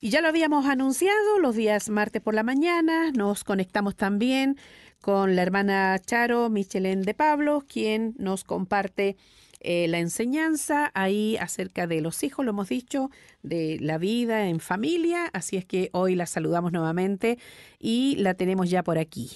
Y ya lo habíamos anunciado los días martes por la mañana, nos conectamos también con la hermana Charo Michelén de Pablo, quien nos comparte eh, la enseñanza ahí acerca de los hijos, lo hemos dicho, de la vida en familia. Así es que hoy la saludamos nuevamente y la tenemos ya por aquí.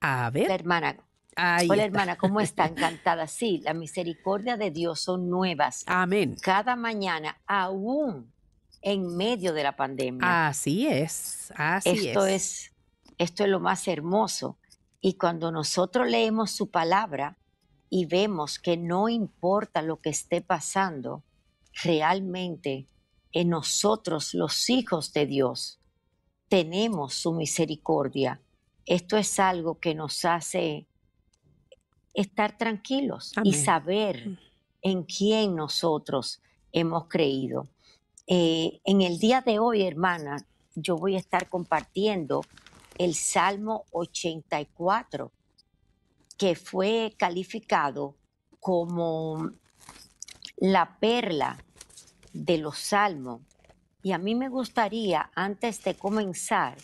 A ver. hermana Hola hermana, ¿cómo está? Encantada. Sí, la misericordia de Dios son nuevas. Amén. Cada mañana, aún en medio de la pandemia. Así es, así esto es. es. Esto es lo más hermoso. Y cuando nosotros leemos su palabra y vemos que no importa lo que esté pasando, realmente en nosotros, los hijos de Dios, tenemos su misericordia. Esto es algo que nos hace estar tranquilos y saber mm. en quién nosotros hemos creído. Eh, en el día de hoy, hermana, yo voy a estar compartiendo el Salmo 84, que fue calificado como la perla de los salmos. Y a mí me gustaría, antes de comenzar,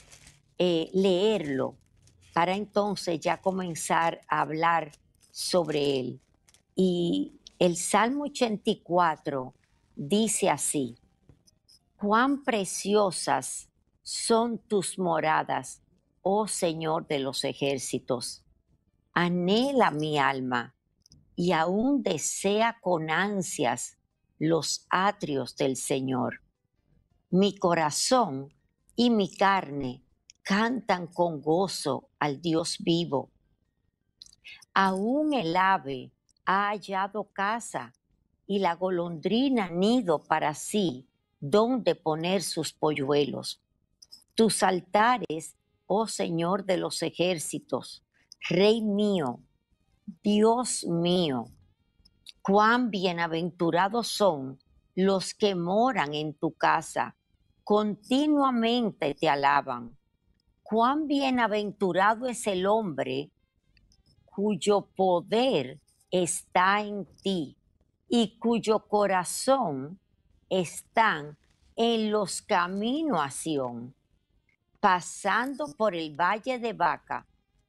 eh, leerlo para entonces ya comenzar a hablar sobre él. Y el Salmo 84 dice así, cuán preciosas son tus moradas, oh Señor de los ejércitos. Anhela mi alma y aún desea con ansias los atrios del Señor. Mi corazón y mi carne cantan con gozo al Dios vivo Aún el ave ha hallado casa y la golondrina nido para sí, donde poner sus polluelos. Tus altares, oh Señor de los ejércitos, Rey mío, Dios mío, cuán bienaventurados son los que moran en tu casa, continuamente te alaban. Cuán bienaventurado es el hombre cuyo poder está en ti y cuyo corazón están en los caminos a Sion. Pasando por el valle de Vaca,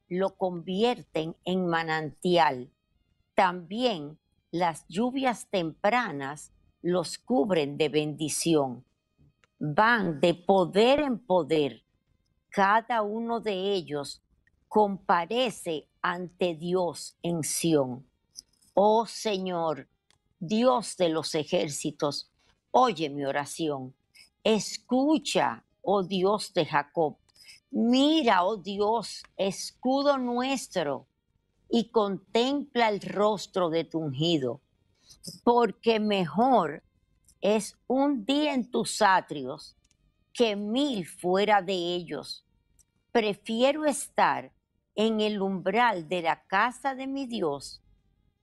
lo convierten en manantial. También las lluvias tempranas los cubren de bendición. Van de poder en poder, cada uno de ellos comparece ante Dios en Sión. Oh Señor, Dios de los ejércitos, oye mi oración. Escucha, oh Dios de Jacob. Mira, oh Dios, escudo nuestro, y contempla el rostro de tu ungido, porque mejor es un día en tus atrios que mil fuera de ellos. Prefiero estar en el umbral de la casa de mi Dios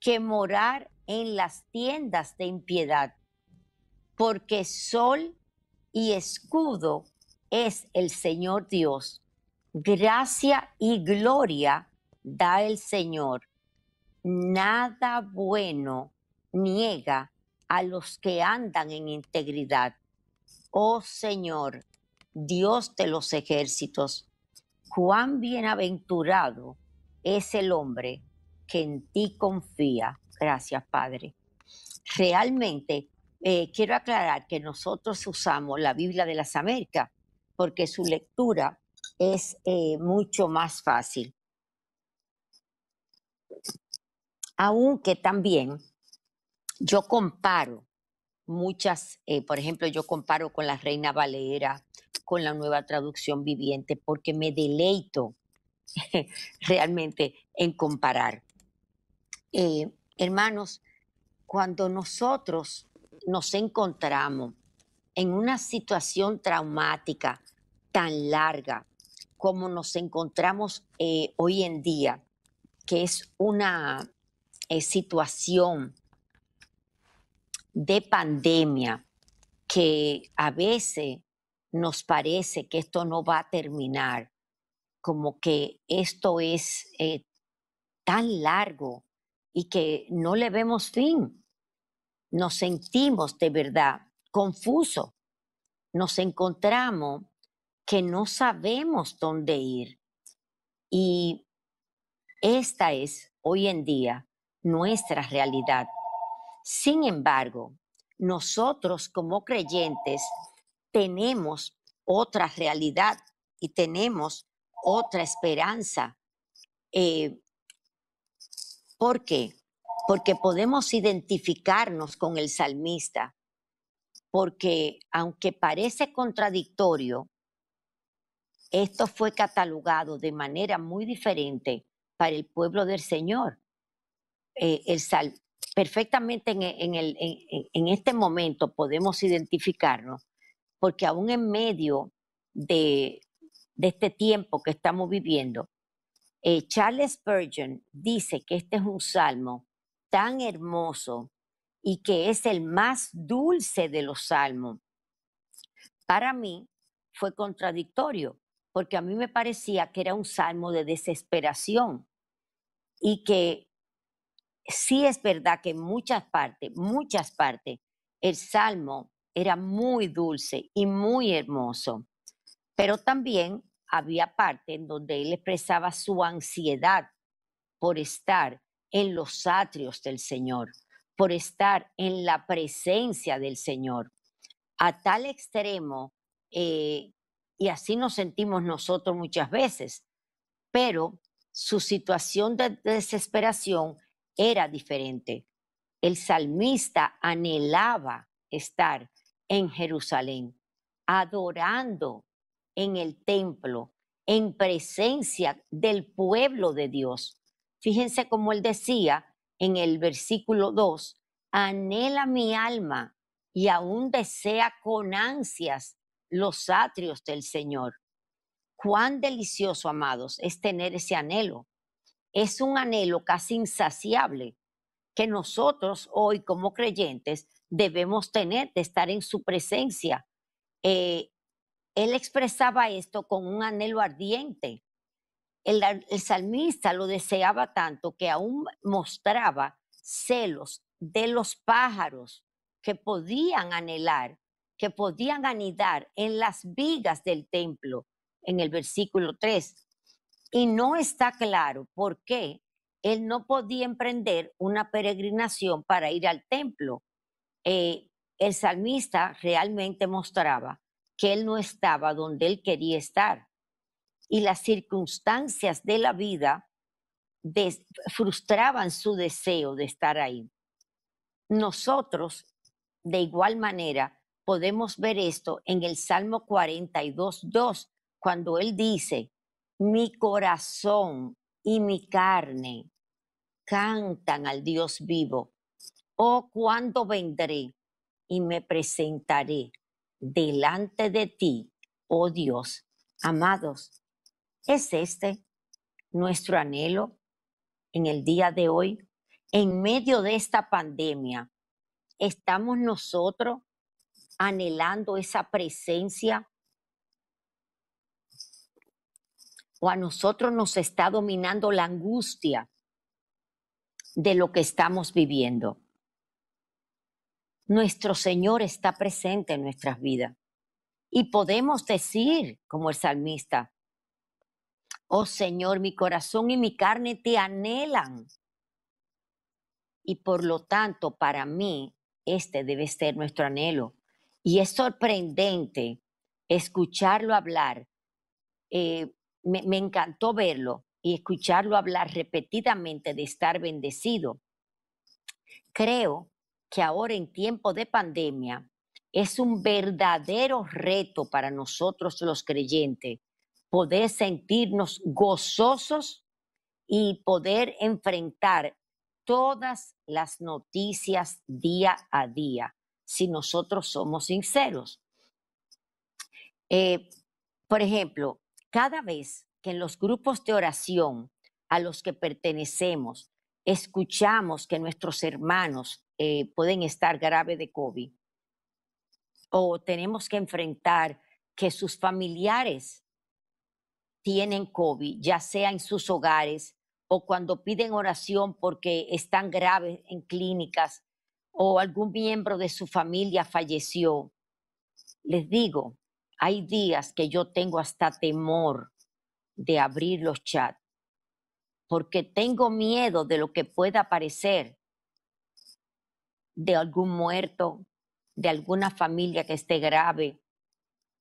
que morar en las tiendas de impiedad, porque sol y escudo es el Señor Dios. Gracia y gloria da el Señor. Nada bueno niega a los que andan en integridad. Oh Señor, Dios de los ejércitos, cuán bienaventurado es el hombre que en ti confía. Gracias, Padre. Realmente, eh, quiero aclarar que nosotros usamos la Biblia de las Américas porque su lectura es eh, mucho más fácil. Aunque también yo comparo muchas, eh, por ejemplo, yo comparo con la Reina Valera, con la nueva traducción viviente porque me deleito realmente en comparar. Eh, hermanos, cuando nosotros nos encontramos en una situación traumática tan larga como nos encontramos eh, hoy en día, que es una eh, situación de pandemia que a veces nos parece que esto no va a terminar, como que esto es eh, tan largo y que no le vemos fin. Nos sentimos de verdad confusos. Nos encontramos que no sabemos dónde ir. Y esta es hoy en día nuestra realidad. Sin embargo, nosotros como creyentes tenemos otra realidad y tenemos otra esperanza. Eh, ¿Por qué? Porque podemos identificarnos con el salmista, porque aunque parece contradictorio, esto fue catalogado de manera muy diferente para el pueblo del Señor. Eh, el perfectamente en, en, el, en este momento podemos identificarnos porque aún en medio de, este tiempo que estamos viviendo, eh, Charles Spurgeon dice que este es un salmo tan hermoso y que es el más dulce de los salmos. Para mí fue contradictorio, porque a mí me parecía que era un salmo de desesperación y que sí es verdad que en muchas partes, muchas partes, el salmo era muy dulce y muy hermoso, pero también había parte en donde él expresaba su ansiedad por estar en los atrios del Señor, por estar en la presencia del Señor. A tal extremo, eh, y así nos sentimos nosotros muchas veces, pero su situación de desesperación era diferente. El salmista anhelaba estar en Jerusalén, adorando en el templo, en presencia del pueblo de Dios. Fíjense como él decía en el versículo 2, anhela mi alma y aún desea con ansias los atrios del Señor. Cuán delicioso, amados, es tener ese anhelo. Es un anhelo casi insaciable que nosotros hoy como creyentes debemos tener de estar en su presencia. Eh, él expresaba esto con un anhelo ardiente. El, el salmista lo deseaba tanto que aún mostraba celos de los pájaros que podían anhelar, que podían anidar en las vigas del templo, en el versículo 3. Y no está claro por qué él no podía emprender una peregrinación para ir al templo, eh, el salmista realmente mostraba que él no estaba donde él quería estar. Y las circunstancias de la vida frustraban su deseo de estar ahí. Nosotros, de igual manera, podemos ver esto en el Salmo 42.2, cuando él dice, mi corazón y mi carne cantan al Dios vivo. Oh, cuando vendré y me presentaré delante de ti, oh Dios. Amados, ¿es este nuestro anhelo en el día de hoy? En medio de esta pandemia, ¿estamos nosotros anhelando esa presencia? ¿O a nosotros nos está dominando la angustia de lo que estamos viviendo? nuestro Señor está presente en nuestras vidas. Y podemos decir, como el salmista, oh Señor, mi corazón y mi carne te anhelan. Y por lo tanto, para mí, este debe ser nuestro anhelo. Y es sorprendente escucharlo hablar. Eh, me, me encantó verlo y escucharlo hablar repetidamente de estar bendecido. Creo que ahora en tiempo de pandemia es un verdadero reto para nosotros los creyentes poder sentirnos gozosos y poder enfrentar todas las noticias día a día, si nosotros somos sinceros. Eh, por ejemplo, cada vez que en los grupos de oración a los que pertenecemos escuchamos que nuestros hermanos eh, pueden estar grave de COVID o tenemos que enfrentar que sus familiares tienen COVID, ya sea en sus hogares o cuando piden oración porque están graves en clínicas o algún miembro de su familia falleció. Les digo, hay días que yo tengo hasta temor de abrir los chats porque tengo miedo de lo que pueda aparecer de algún muerto, de alguna familia que esté grave.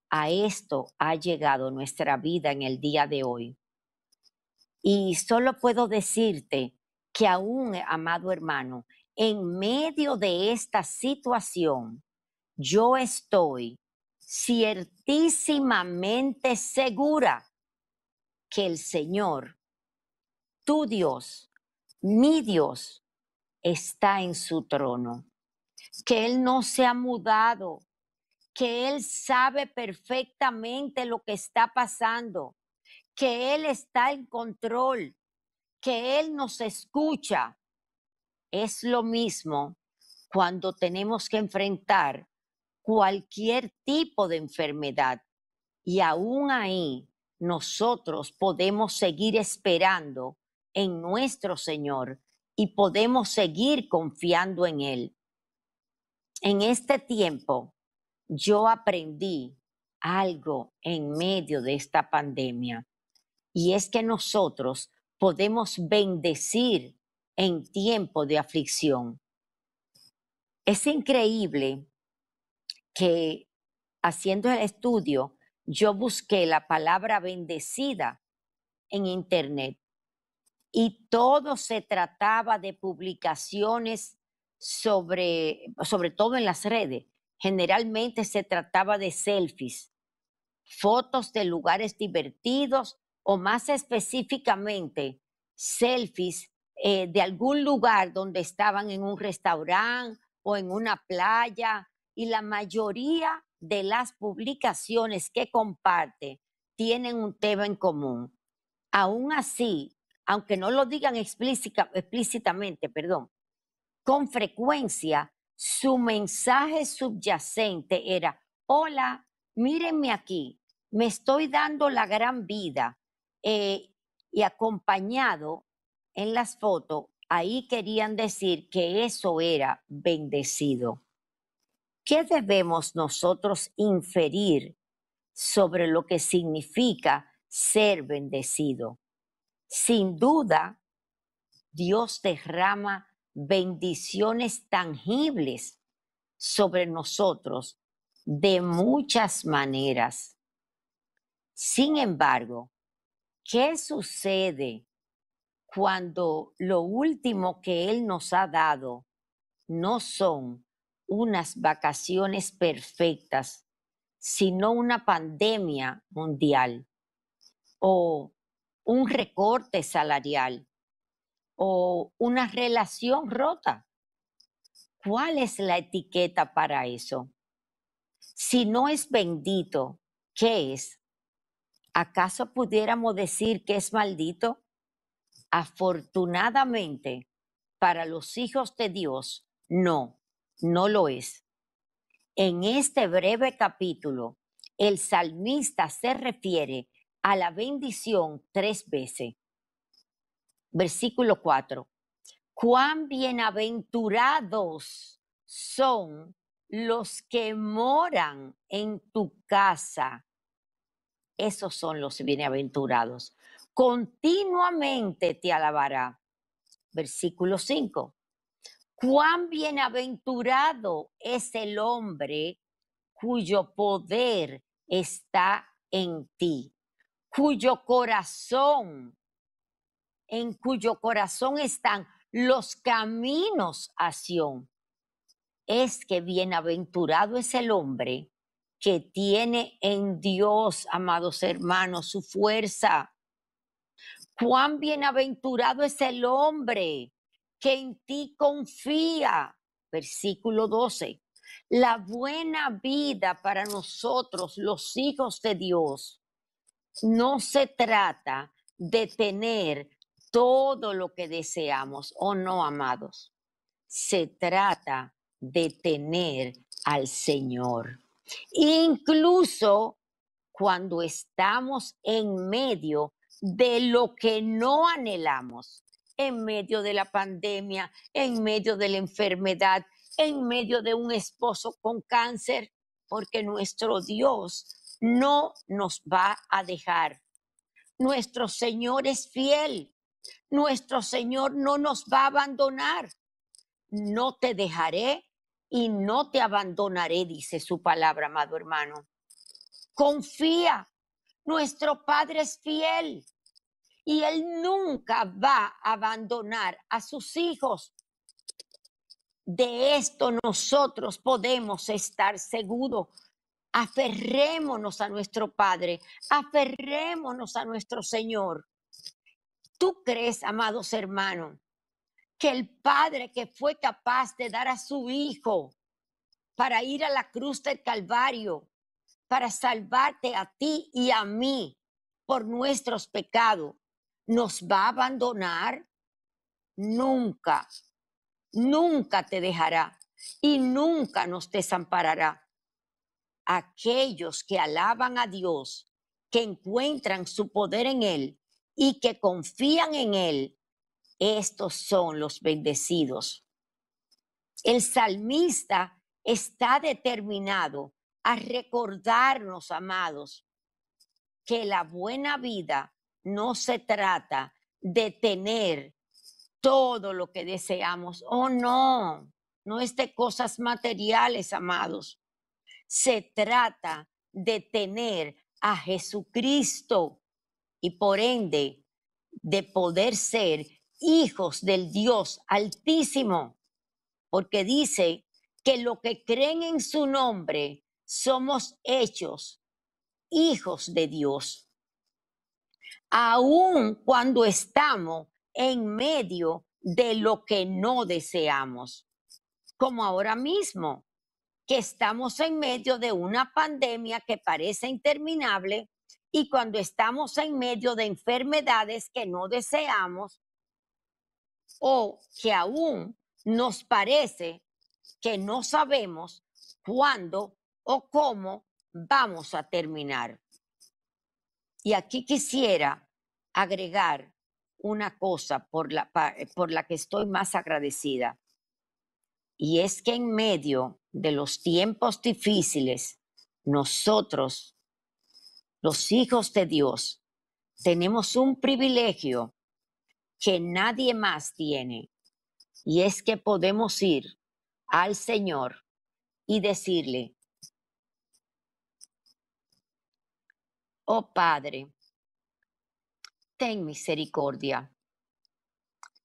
A esto ha llegado nuestra vida en el día de hoy. Y solo puedo decirte que aún, amado hermano, en medio de esta situación, yo estoy ciertísimamente segura que el Señor tu Dios, mi Dios, está en su trono, que Él no se ha mudado, que Él sabe perfectamente lo que está pasando, que Él está en control, que Él nos escucha. Es lo mismo cuando tenemos que enfrentar cualquier tipo de enfermedad. Y aún ahí nosotros podemos seguir esperando en nuestro Señor y podemos seguir confiando en Él. En este tiempo yo aprendí algo en medio de esta pandemia y es que nosotros podemos bendecir en tiempo de aflicción. Es increíble que haciendo el estudio, yo busqué la palabra bendecida en internet y todo se trataba de publicaciones sobre, sobre todo en las redes. Generalmente se trataba de selfies, fotos de lugares divertidos o más específicamente selfies eh, de algún lugar donde estaban en un restaurante o en una playa. Y la mayoría de las publicaciones que comparte tienen un tema en común. Aún así, aunque no lo digan explícitamente, perdón, con frecuencia su mensaje subyacente era, hola, mírenme aquí, me estoy dando la gran vida. Eh, y acompañado en las fotos, ahí querían decir que eso era bendecido. ¿Qué debemos nosotros inferir sobre lo que significa ser bendecido? sin duda, Dios derrama bendiciones tangibles sobre nosotros de muchas maneras. Sin embargo, ¿qué sucede cuando lo último que Él nos ha dado no son unas vacaciones perfectas, sino una pandemia mundial o un recorte salarial o una relación rota. ¿Cuál es la etiqueta para eso? Si no es bendito, ¿qué es? ¿Acaso pudiéramos decir que es maldito? Afortunadamente, para los hijos de Dios, no, no lo es. En este breve capítulo, el salmista se refiere a la bendición tres veces. Versículo 4. Cuán bienaventurados son los que moran en tu casa. Esos son los bienaventurados. Continuamente te alabará. Versículo 5. Cuán bienaventurado es el hombre cuyo poder está en ti cuyo corazón, en cuyo corazón están los caminos a Es que bienaventurado es el hombre que tiene en Dios, amados hermanos, su fuerza. Cuán bienaventurado es el hombre que en ti confía. Versículo 12. La buena vida para nosotros, los hijos de Dios, no se trata de tener todo lo que deseamos o no, amados. Se trata de tener al Señor. Incluso cuando estamos en medio de lo que no anhelamos, en medio de la pandemia, en medio de la enfermedad, en medio de un esposo con cáncer, porque nuestro Dios no nos va a dejar. Nuestro Señor es fiel. Nuestro Señor no nos va a abandonar. No te dejaré y no te abandonaré, dice su palabra, amado hermano. Confía, nuestro Padre es fiel y Él nunca va a abandonar a sus hijos. De esto nosotros podemos estar seguros aferrémonos a nuestro Padre, aferrémonos a nuestro Señor. ¿Tú crees, amados hermanos, que el Padre que fue capaz de dar a su Hijo para ir a la cruz del Calvario, para salvarte a ti y a mí por nuestros pecados, nos va a abandonar? Nunca, nunca te dejará y nunca nos desamparará aquellos que alaban a Dios, que encuentran su poder en Él y que confían en Él, estos son los bendecidos. El salmista está determinado a recordarnos, amados, que la buena vida no se trata de tener todo lo que deseamos. Oh, no, no es de cosas materiales, amados se trata de tener a Jesucristo y por ende de poder ser hijos del Dios altísimo, porque dice que lo que creen en su nombre somos hechos hijos de Dios. Aun cuando estamos en medio de lo que no deseamos, como ahora mismo que estamos en medio de una pandemia que parece interminable y cuando estamos en medio de enfermedades que no deseamos o que aún nos parece que no sabemos cuándo o cómo vamos a terminar. Y aquí quisiera agregar una cosa por la, por la que estoy más agradecida. Y es que en medio de los tiempos difíciles, nosotros, los hijos de Dios, tenemos un privilegio que nadie más tiene. Y es que podemos ir al Señor y decirle, oh Padre, ten misericordia.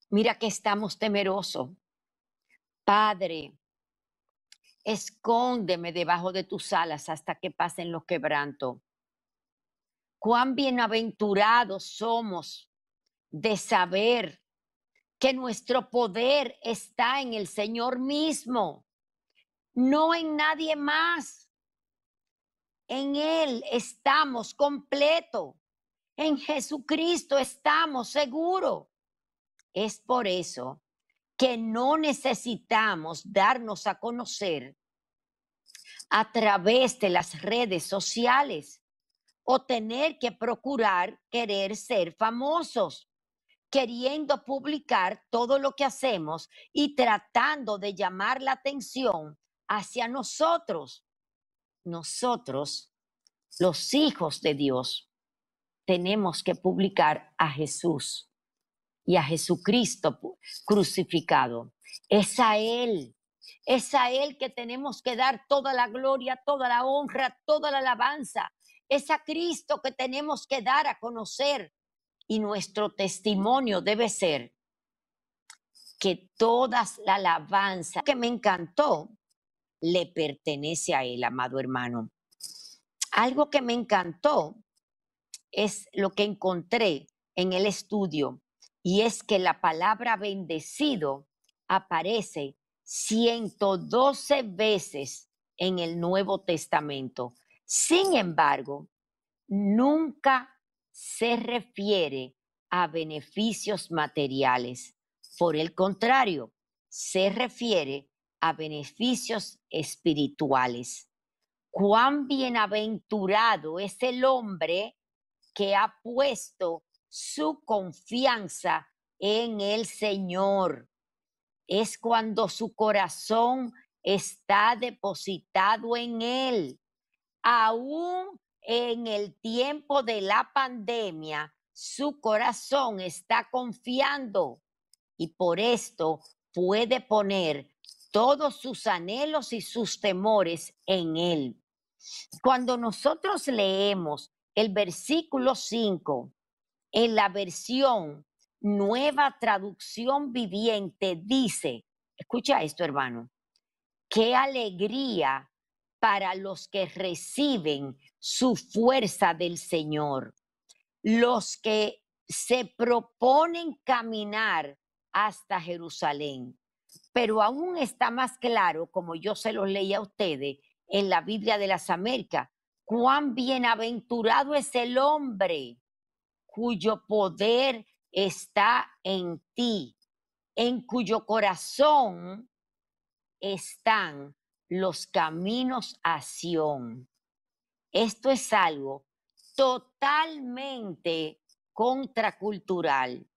Mira que estamos temerosos Padre, escóndeme debajo de tus alas hasta que pasen los quebrantos. Cuán bienaventurados somos de saber que nuestro poder está en el Señor mismo, no en nadie más. En Él estamos completo. En Jesucristo estamos seguros. Es por eso que no necesitamos darnos a conocer a través de las redes sociales o tener que procurar querer ser famosos, queriendo publicar todo lo que hacemos y tratando de llamar la atención hacia nosotros. Nosotros, los hijos de Dios, tenemos que publicar a Jesús y a Jesucristo crucificado. Es a Él, es a Él que tenemos que dar toda la gloria, toda la honra, toda la alabanza. Es a Cristo que tenemos que dar a conocer. Y nuestro testimonio debe ser que todas la alabanza que me encantó le pertenece a Él, amado hermano. Algo que me encantó es lo que encontré en el estudio y es que la palabra bendecido aparece 112 veces en el Nuevo Testamento. Sin embargo, nunca se refiere a beneficios materiales. Por el contrario, se refiere a beneficios espirituales. Cuán bienaventurado es el hombre que ha puesto su confianza en el Señor. Es cuando su corazón está depositado en Él. Aún en el tiempo de la pandemia, su corazón está confiando y por esto puede poner todos sus anhelos y sus temores en Él. Cuando nosotros leemos el versículo 5, en la versión nueva traducción viviente dice, escucha esto hermano, qué alegría para los que reciben su fuerza del Señor, los que se proponen caminar hasta Jerusalén. Pero aún está más claro, como yo se los leí a ustedes en la Biblia de las Américas, cuán bienaventurado es el hombre cuyo poder está en ti, en cuyo corazón están los caminos a Sión. Esto es algo totalmente contracultural.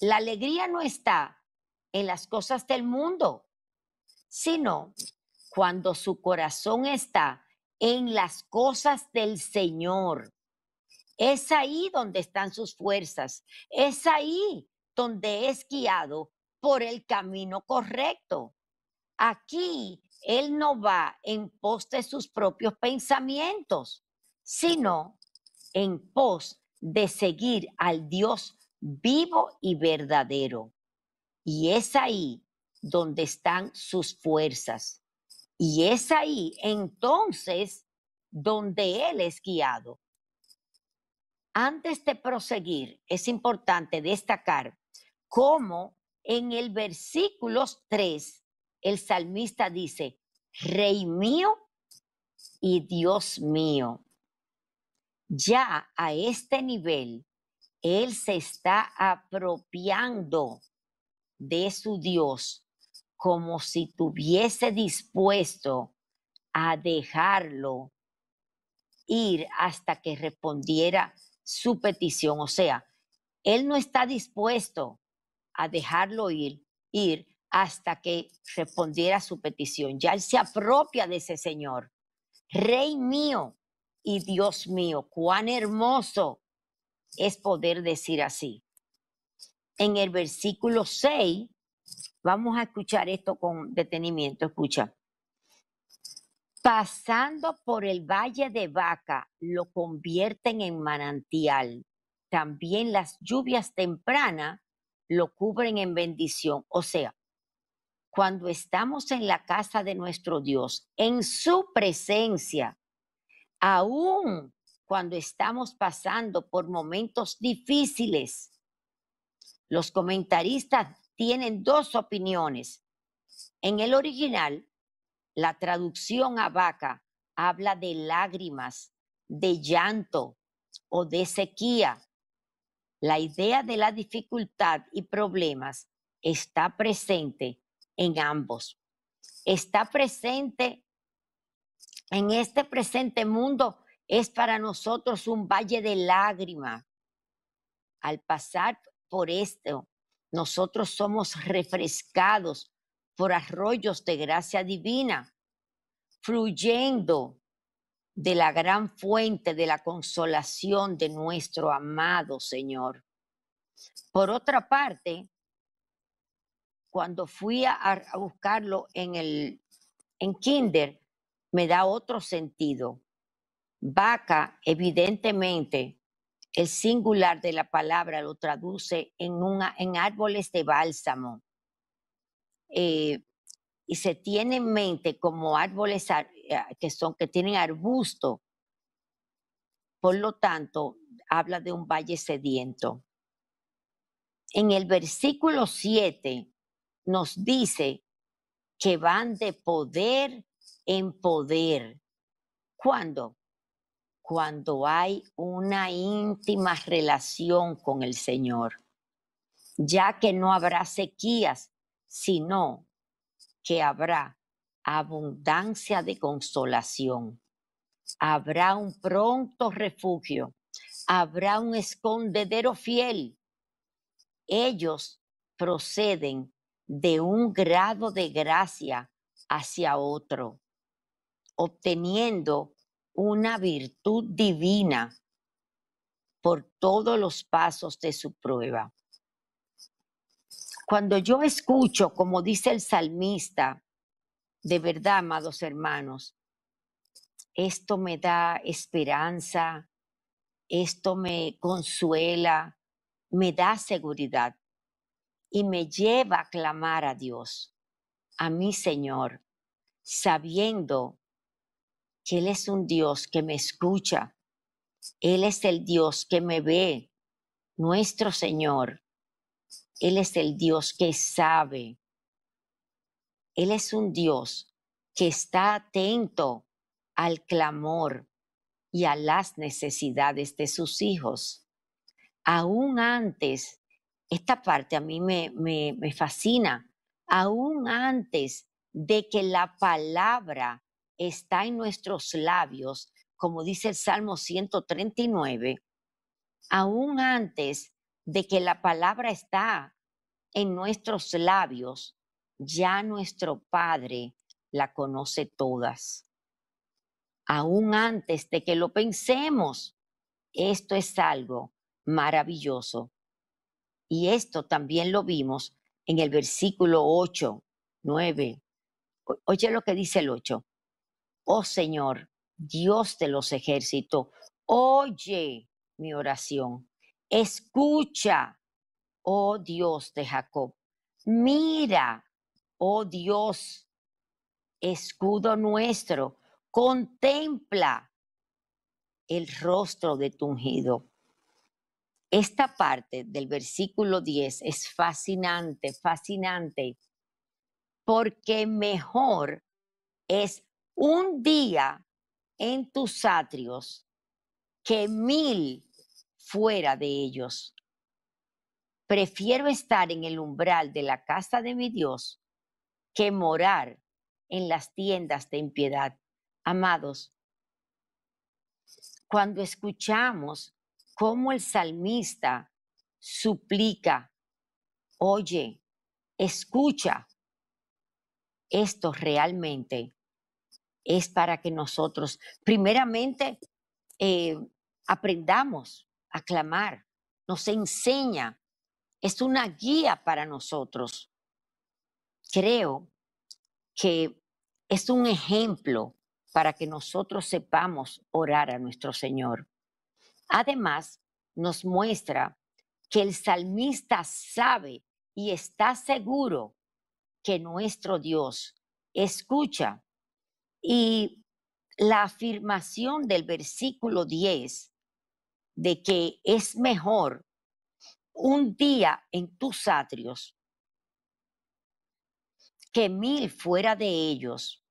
La alegría no está en las cosas del mundo, sino cuando su corazón está en las cosas del Señor. Es ahí donde están sus fuerzas, es ahí donde es guiado por el camino correcto. Aquí él no va en pos de sus propios pensamientos, sino en pos de seguir al Dios vivo y verdadero. Y es ahí donde están sus fuerzas. Y es ahí entonces donde Él es guiado. Antes de proseguir, es importante destacar cómo en el versículo 3 el salmista dice, Rey mío y Dios mío. Ya a este nivel, él se está apropiando de su Dios como si tuviese dispuesto a dejarlo ir hasta que respondiera su petición. O sea, él no está dispuesto a dejarlo ir, ir hasta que respondiera su petición. Ya él se apropia de ese Señor. Rey mío y Dios mío, cuán hermoso es poder decir así. En el versículo 6, vamos a escuchar esto con detenimiento, escucha pasando por el valle de Vaca, lo convierten en manantial. También las lluvias tempranas lo cubren en bendición. O sea, cuando estamos en la casa de nuestro Dios, en su presencia, aún cuando estamos pasando por momentos difíciles, los comentaristas tienen dos opiniones. En el original, la traducción a vaca habla de lágrimas, de llanto o de sequía. La idea de la dificultad y problemas está presente en ambos. Está presente en este presente mundo, es para nosotros un valle de lágrimas. Al pasar por esto, nosotros somos refrescados por arroyos de gracia divina, fluyendo de la gran fuente de la consolación de nuestro amado Señor. Por otra parte, cuando fui a, buscarlo en el en Kinder, me da otro sentido. Vaca, evidentemente, el singular de la palabra lo traduce en, una, en árboles de bálsamo eh, y se tiene en mente como árboles eh, que, son, que tienen arbusto. Por lo tanto, habla de un valle sediento. En el versículo 7 nos dice que van de poder en poder. ¿Cuándo? Cuando hay una íntima relación con el Señor, ya que no habrá sequías, sino que habrá abundancia de consolación, habrá un pronto refugio, habrá un escondedero fiel. Ellos proceden de un grado de gracia hacia otro, obteniendo una virtud divina por todos los pasos de su prueba. Cuando yo escucho, como dice el salmista, de verdad, amados hermanos, esto me da esperanza, esto me consuela, me da seguridad y me lleva a clamar a Dios, a mi Señor, sabiendo que Él es un Dios que me escucha, Él es el Dios que me ve, nuestro Señor, él es el Dios que sabe. Él es un Dios que está atento al clamor y a las necesidades de sus hijos. Aún antes, esta parte a mí me, me, fascina, aún antes de que la palabra está en nuestros labios, como dice el Salmo 139, aún antes de que la palabra está en nuestros labios, ya nuestro Padre la conoce todas. Aún antes de que lo pensemos, esto es algo maravilloso. Y esto también lo vimos en el versículo 8, 9. Oye lo que dice el 8. Oh Señor, Dios de los ejércitos, oye mi oración Escucha, oh Dios de Jacob. Mira, oh Dios, escudo nuestro. Contempla el rostro de tu ungido. Esta parte del versículo 10 es fascinante, fascinante, porque mejor es un día en tus atrios que mil fuera de ellos. Prefiero estar en el umbral de la casa de mi Dios que morar en las tiendas de impiedad. Amados, cuando escuchamos cómo el salmista suplica, oye, escucha, esto realmente es para que nosotros primeramente eh, aprendamos aclamar, nos enseña, es una guía para nosotros. Creo que es un ejemplo para que nosotros sepamos orar a nuestro Señor. Además, nos muestra que el salmista sabe y está seguro que nuestro Dios escucha. Y la afirmación del versículo 10 de que es mejor un día en tus atrios que mil fuera de ellos,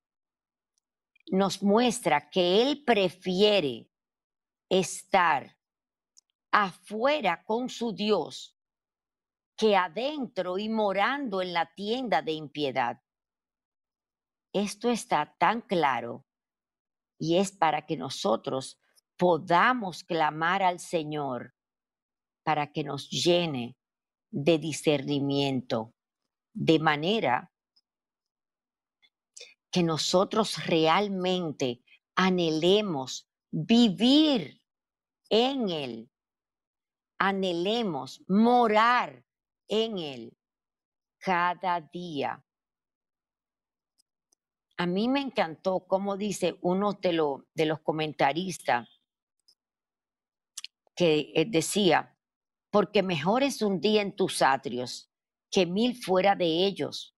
nos muestra que Él prefiere estar afuera con su Dios que adentro y morando en la tienda de impiedad. Esto está tan claro y es para que nosotros podamos clamar al Señor para que nos llene de discernimiento, de manera que nosotros realmente anhelemos vivir en Él, anhelemos morar en Él cada día. A mí me encantó, como dice uno de, de los comentaristas, que eh, decía, porque mejor es un día en tus atrios que mil fuera de ellos.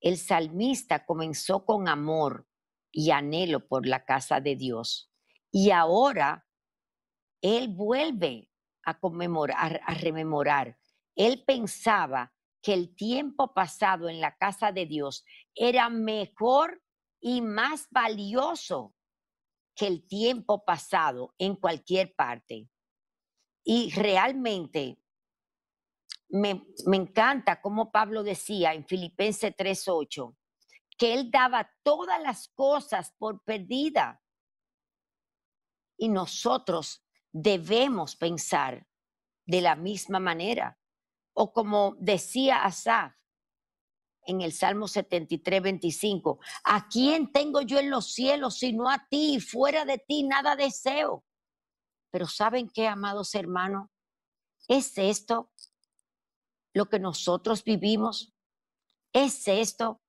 El salmista comenzó con amor y anhelo por la casa de Dios. Y ahora él vuelve a conmemorar, a rememorar. Él pensaba que el tiempo pasado en la casa de Dios era mejor y más valioso que el tiempo pasado en cualquier parte. Y realmente me, me encanta como Pablo decía en Filipenses 3:8, que él daba todas las cosas por perdida. Y nosotros debemos pensar de la misma manera. O como decía Asaf en el Salmo 73.25 ¿a quién tengo yo en los cielos sino a ti? Fuera de ti nada deseo. Pero ¿saben qué, amados hermanos? ¿Es esto lo que nosotros vivimos? ¿Es esto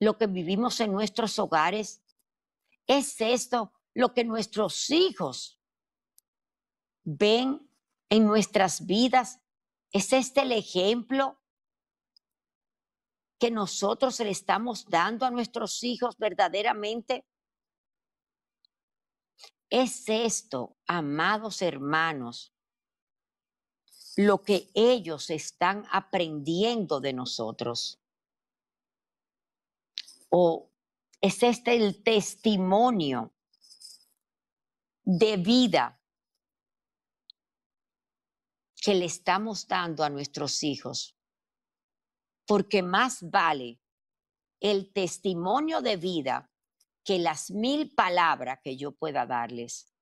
lo que vivimos en nuestros hogares? ¿Es esto lo que nuestros hijos ven en nuestras vidas? ¿Es este el ejemplo que nosotros le estamos dando a nuestros hijos verdaderamente? Es esto, amados hermanos, lo que ellos están aprendiendo de nosotros. ¿O es este el testimonio de vida que le estamos dando a nuestros hijos? Porque más vale el testimonio de vida que las mil palabras que yo pueda darles.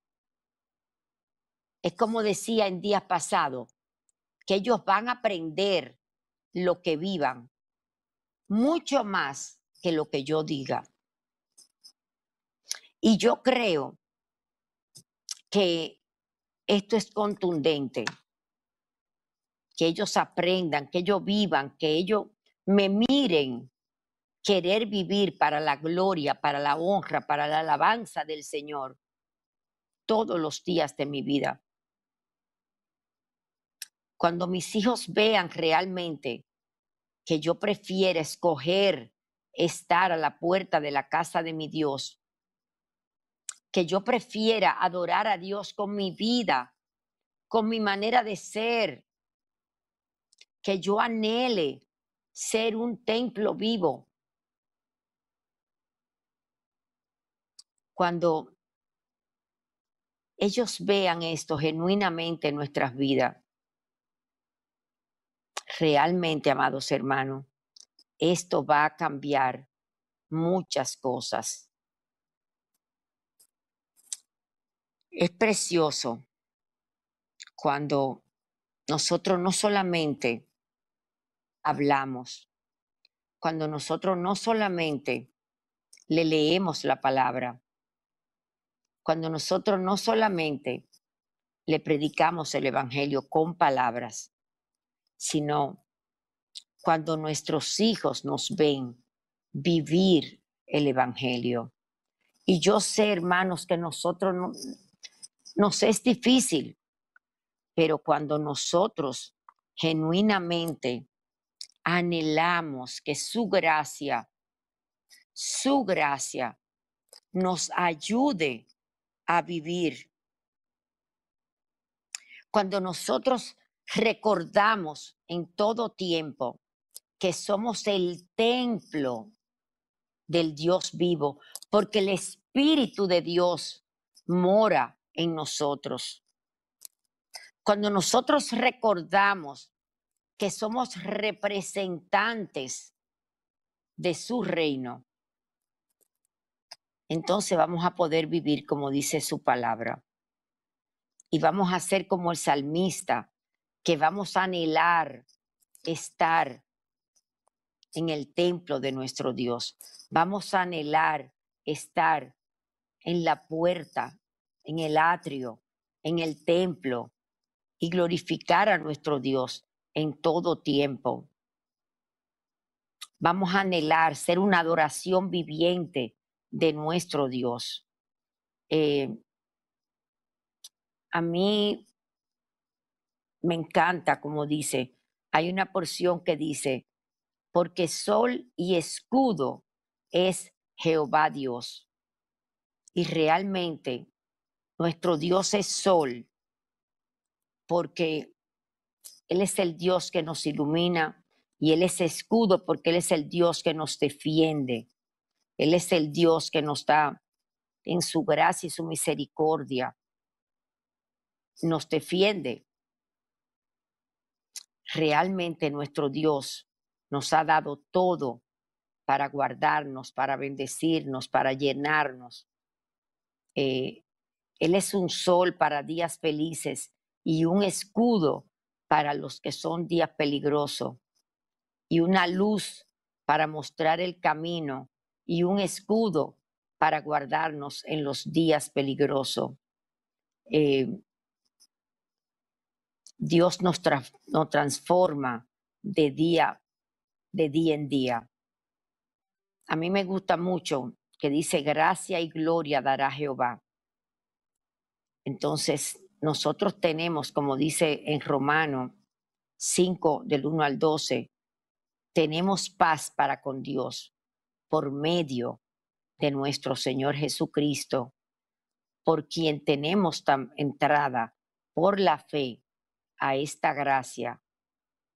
Es como decía en días pasados, que ellos van a aprender lo que vivan, mucho más que lo que yo diga. Y yo creo que esto es contundente, que ellos aprendan, que ellos vivan, que ellos me miren querer vivir para la gloria, para la honra, para la alabanza del Señor todos los días de mi vida. Cuando mis hijos vean realmente que yo prefiero escoger estar a la puerta de la casa de mi Dios, que yo prefiera adorar a Dios con mi vida, con mi manera de ser, que yo anhele ser un templo vivo, cuando ellos vean esto genuinamente en nuestras vidas, realmente, amados hermanos, esto va a cambiar muchas cosas. Es precioso cuando nosotros no solamente hablamos, cuando nosotros no solamente le leemos la palabra, cuando nosotros no solamente le predicamos el Evangelio con palabras, sino cuando nuestros hijos nos ven vivir el Evangelio. Y yo sé, hermanos, que nosotros no, nos es difícil, pero cuando nosotros genuinamente anhelamos que su gracia, su gracia nos ayude a vivir. Cuando nosotros recordamos en todo tiempo que somos el templo del Dios vivo, porque el Espíritu de Dios mora en nosotros. Cuando nosotros recordamos que somos representantes de su reino, entonces vamos a poder vivir como dice su palabra. Y vamos a ser como el salmista, que vamos a anhelar estar en el templo de nuestro Dios. Vamos a anhelar estar en la puerta, en el atrio, en el templo y glorificar a nuestro Dios en todo tiempo. Vamos a anhelar ser una adoración viviente de nuestro Dios. Eh, a mí me encanta, como dice, hay una porción que dice, porque sol y escudo es Jehová Dios. Y realmente nuestro Dios es sol, porque Él es el Dios que nos ilumina y Él es escudo, porque Él es el Dios que nos defiende. Él es el Dios que nos da en su gracia y su misericordia. Nos defiende. Realmente nuestro Dios nos ha dado todo para guardarnos, para bendecirnos, para llenarnos. Eh, él es un sol para días felices y un escudo para los que son días peligrosos y una luz para mostrar el camino y un escudo para guardarnos en los días peligrosos. Eh, Dios nos, transforma de día, de día en día. A mí me gusta mucho que dice, gracia y gloria dará Jehová. Entonces, nosotros tenemos, como dice en Romano 5, del 1 al 12, tenemos paz para con Dios por medio de nuestro Señor Jesucristo, por quien tenemos entrada por la fe a esta gracia,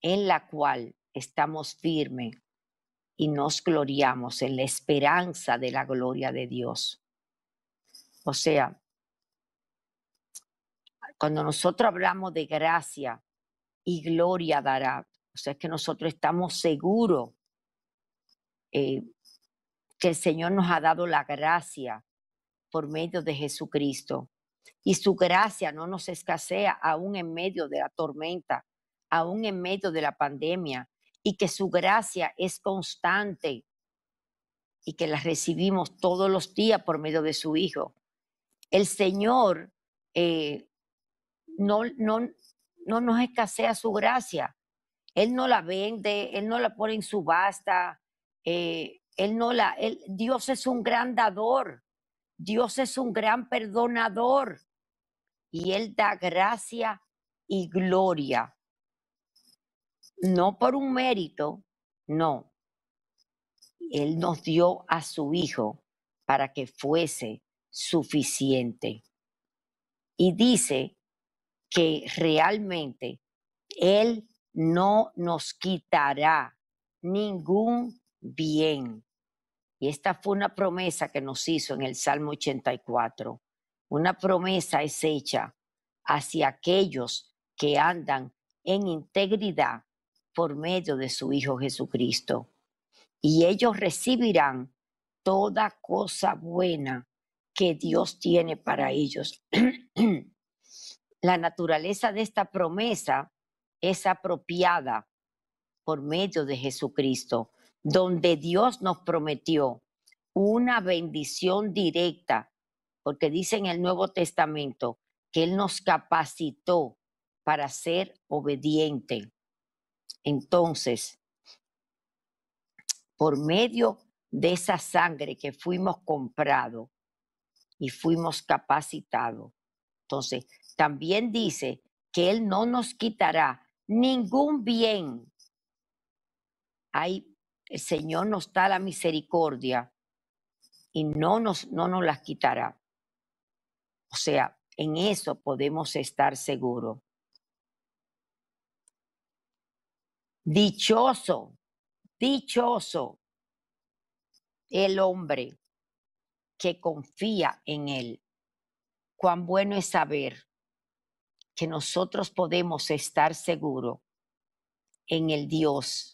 en la cual estamos firmes y nos gloriamos en la esperanza de la gloria de Dios. O sea, cuando nosotros hablamos de gracia y gloria dará, o sea, es que nosotros estamos seguros eh, que el Señor nos ha dado la gracia por medio de Jesucristo. Y su gracia no nos escasea aún en medio de la tormenta, aún en medio de la pandemia, y que su gracia es constante y que la recibimos todos los días por medio de su Hijo. El Señor eh, no, no, no nos escasea su gracia. Él no la vende, Él no la pone en subasta, eh, él no la, Dios es un gran dador, Dios es un gran perdonador y Él da gracia y gloria. No por un mérito, no. Él nos dio a su Hijo para que fuese suficiente. Y dice que realmente Él no nos quitará ningún bien. Y esta fue una promesa que nos hizo en el Salmo 84. Una promesa es hecha hacia aquellos que andan en integridad por medio de su Hijo Jesucristo. Y ellos recibirán toda cosa buena que Dios tiene para ellos. La naturaleza de esta promesa es apropiada por medio de Jesucristo donde Dios nos prometió una bendición directa, porque dice en el Nuevo Testamento que Él nos capacitó para ser obediente. Entonces, por medio de esa sangre que fuimos comprado y fuimos capacitados, entonces también dice que Él no nos quitará ningún bien. Hay el Señor nos da la misericordia y no nos, no nos las quitará. O sea, en eso podemos estar seguros. Dichoso, dichoso el hombre que confía en Él. Cuán bueno es saber que nosotros podemos estar seguros en el Dios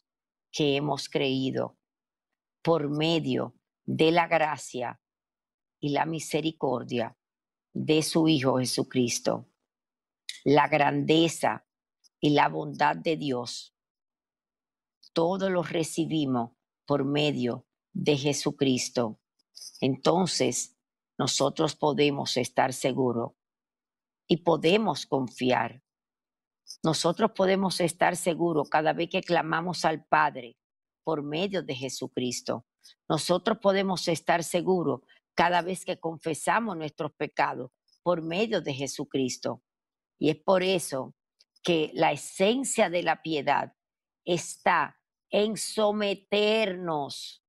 que hemos creído por medio de la gracia y la misericordia de su Hijo Jesucristo. La grandeza y la bondad de Dios, todos los recibimos por medio de Jesucristo. Entonces, nosotros podemos estar seguros y podemos confiar nosotros podemos estar seguros cada vez que clamamos al Padre por medio de Jesucristo. Nosotros podemos estar seguros cada vez que confesamos nuestros pecados por medio de Jesucristo. Y es por eso que la esencia de la piedad está en someternos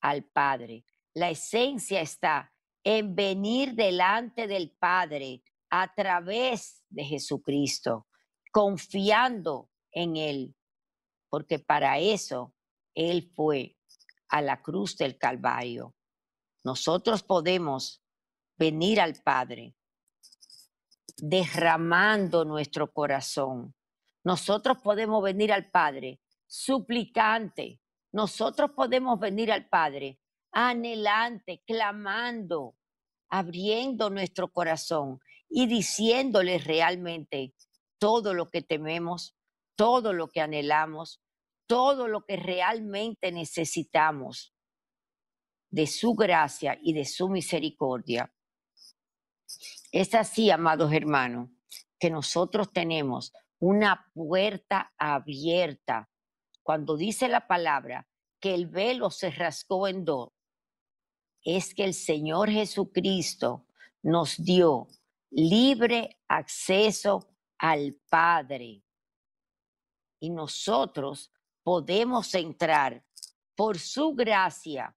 al Padre. La esencia está en venir delante del Padre a través de Jesucristo confiando en Él, porque para eso Él fue a la cruz del Calvario. Nosotros podemos venir al Padre derramando nuestro corazón. Nosotros podemos venir al Padre suplicante. Nosotros podemos venir al Padre anhelante, clamando, abriendo nuestro corazón y diciéndole realmente, todo lo que tememos, todo lo que anhelamos, todo lo que realmente necesitamos de su gracia y de su misericordia. Es así, amados hermanos, que nosotros tenemos una puerta abierta. Cuando dice la palabra que el velo se rascó en dos, es que el Señor Jesucristo nos dio libre acceso al Padre. Y nosotros podemos entrar por su gracia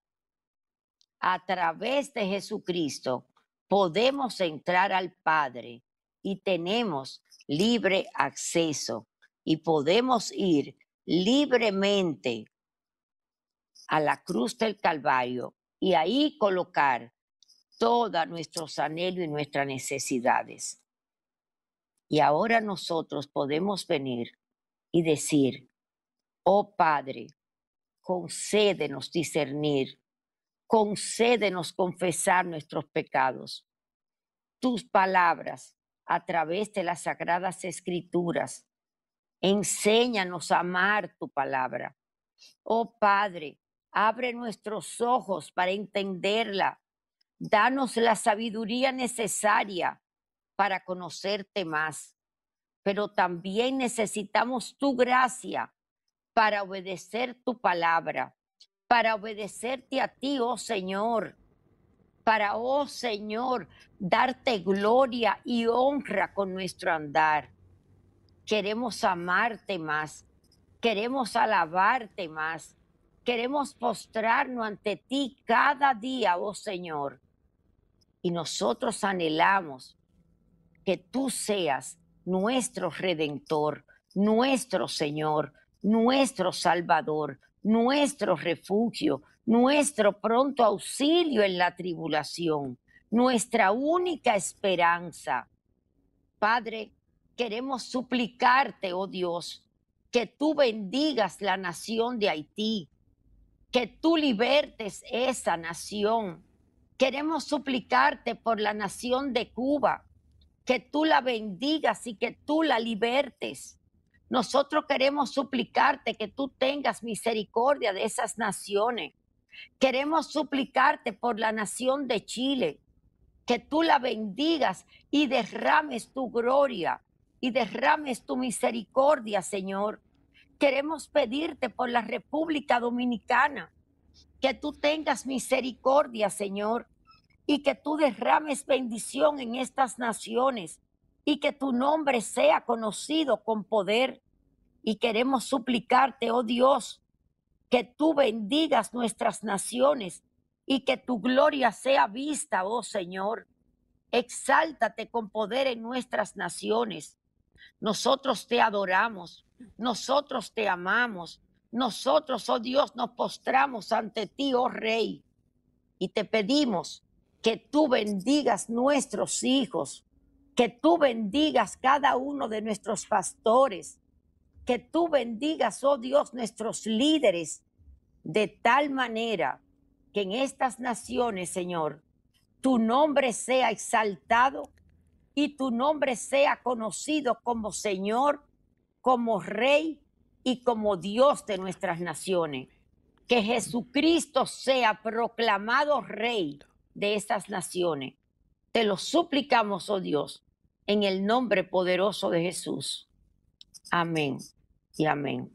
a través de Jesucristo. Podemos entrar al Padre y tenemos libre acceso y podemos ir libremente a la cruz del Calvario y ahí colocar todos nuestros anhelos y nuestras necesidades. Y ahora nosotros podemos venir y decir, oh Padre, concédenos discernir, concédenos confesar nuestros pecados. Tus palabras a través de las sagradas escrituras, enséñanos a amar tu palabra. Oh Padre, abre nuestros ojos para entenderla. Danos la sabiduría necesaria para conocerte más, pero también necesitamos tu gracia para obedecer tu palabra, para obedecerte a ti, oh Señor, para, oh Señor, darte gloria y honra con nuestro andar. Queremos amarte más, queremos alabarte más, queremos postrarnos ante ti cada día, oh Señor. Y nosotros anhelamos que tú seas nuestro redentor, nuestro Señor, nuestro Salvador, nuestro refugio, nuestro pronto auxilio en la tribulación, nuestra única esperanza. Padre, queremos suplicarte, oh Dios, que tú bendigas la nación de Haití, que tú libertes esa nación. Queremos suplicarte por la nación de Cuba, que tú la bendigas y que tú la libertes. Nosotros queremos suplicarte que tú tengas misericordia de esas naciones. Queremos suplicarte por la nación de Chile, que tú la bendigas y derrames tu gloria y derrames tu misericordia, Señor. Queremos pedirte por la República Dominicana, que tú tengas misericordia, Señor y que tú derrames bendición en estas naciones y que tu nombre sea conocido con poder. Y queremos suplicarte, oh Dios, que tú bendigas nuestras naciones y que tu gloria sea vista, oh Señor. Exáltate con poder en nuestras naciones. Nosotros te adoramos, nosotros te amamos, nosotros, oh Dios, nos postramos ante ti, oh Rey, y te pedimos que tú bendigas nuestros hijos, que tú bendigas cada uno de nuestros pastores, que tú bendigas, oh Dios, nuestros líderes, de tal manera que en estas naciones, Señor, tu nombre sea exaltado y tu nombre sea conocido como Señor, como Rey y como Dios de nuestras naciones. Que Jesucristo sea proclamado Rey de estas naciones. Te lo suplicamos, oh Dios, en el nombre poderoso de Jesús. Amén y amén.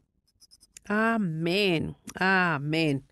Amén, amén.